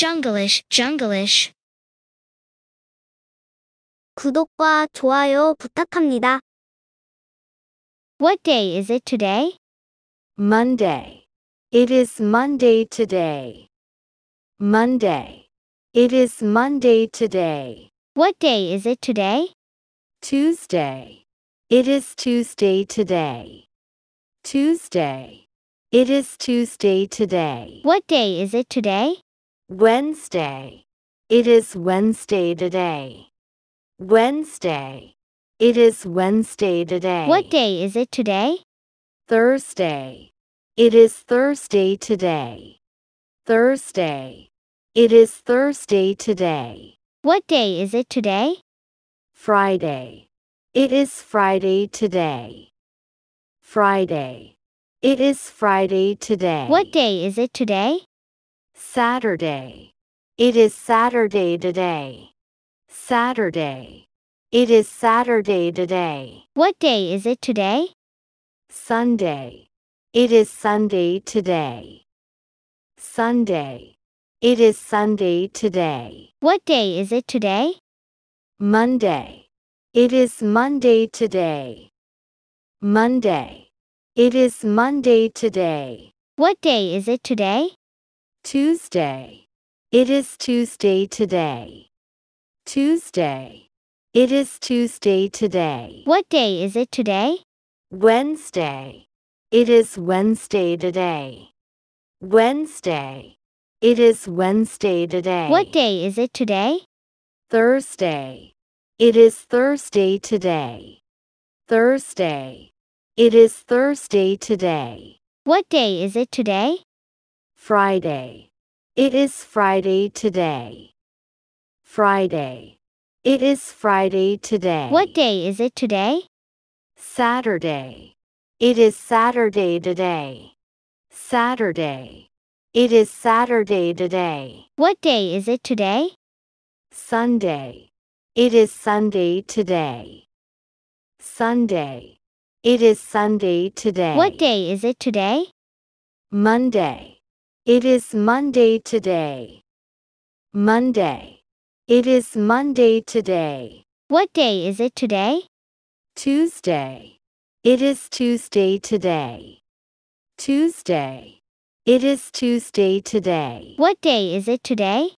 jungleish, jungleish. 구독과 좋아요 부탁합니다. What day is it today? Monday. It is Monday today. Monday. It is Monday today. What day is it today? Tuesday. It is Tuesday today. Tuesday. It is Tuesday today. What day is it today? Wednesday. It is Wednesday today. Wednesday. It is Wednesday today. What day is it today? Thursday. It is Thursday today. Thursday. It is Thursday today. What day is it today? Friday. It is Friday today. Friday. It is Friday today. What day is it today? Saturday. It is Saturday today. Saturday. It is Saturday today. What day is it today? Sunday. It is Sunday today. Sunday. It is Sunday today. What day is it today? Monday. It is Monday today. Monday. It is Monday today. What day is it today? Tuesday. It is Tuesday today. Tuesday. It is Tuesday today. What day is it today? Wednesday. It is Wednesday today. Wednesday. It is Wednesday today. What day is it today? Thursday. It is Thursday today. Thursday. It is Thursday today. What day is it today? Friday. It is Friday today. Friday. It is Friday today. What day is it today? Saturday. It is Saturday today. Saturday. It is Saturday today. What day is it today? Sunday. It is Sunday today. Sunday. It is Sunday today. What day is it today? Monday. It is Monday today. Monday. It is Monday today. What day is it today? Tuesday. It is Tuesday today. Tuesday. It is Tuesday today. What day is it today?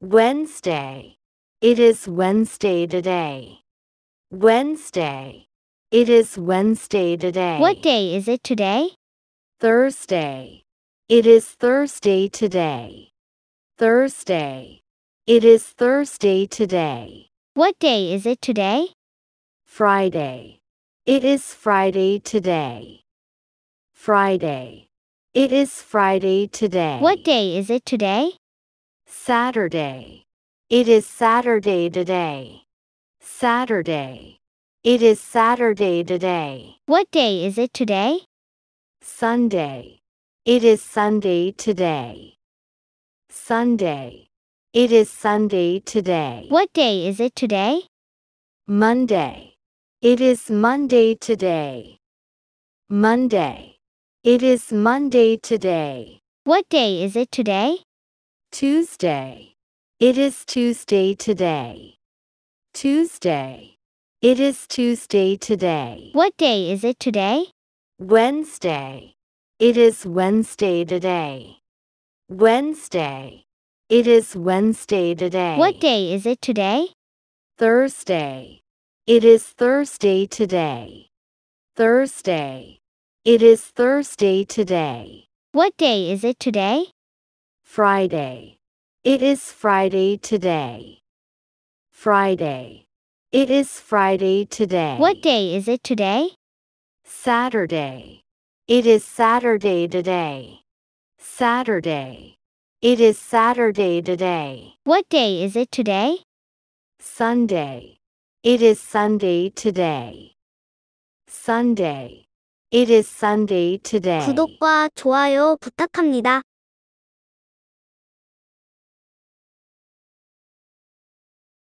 Wednesday. It is Wednesday today. Wednesday. It is Wednesday today. What day is it today? Thursday. It is Thursday today. Thursday. It is Thursday today. What day is it today? Friday. It is Friday today. Friday. It is Friday today. What day is it today? Saturday. It is Saturday today. Saturday. It is Saturday today. What day is it today? Sunday. It is Sunday today. Sunday. It is Sunday today. What day is it today? Monday. It is Monday today. Monday. It is Monday today. What day is it today? Tuesday. It is Tuesday today. Tuesday. It is Tuesday today. What day is it today? Wednesday. It is Wednesday today. Wednesday. It is Wednesday today. What day is it today? Thursday. It is Thursday today. Thursday. It is Thursday today. What day is it today? Friday. It is Friday today. Friday. It is Friday today. What day is it today? Saturday. It is Saturday today. Saturday. It is Saturday today. What day is it today? Sunday. It is Sunday today. Sunday. It is Sunday today. 구독과 좋아요 부탁합니다.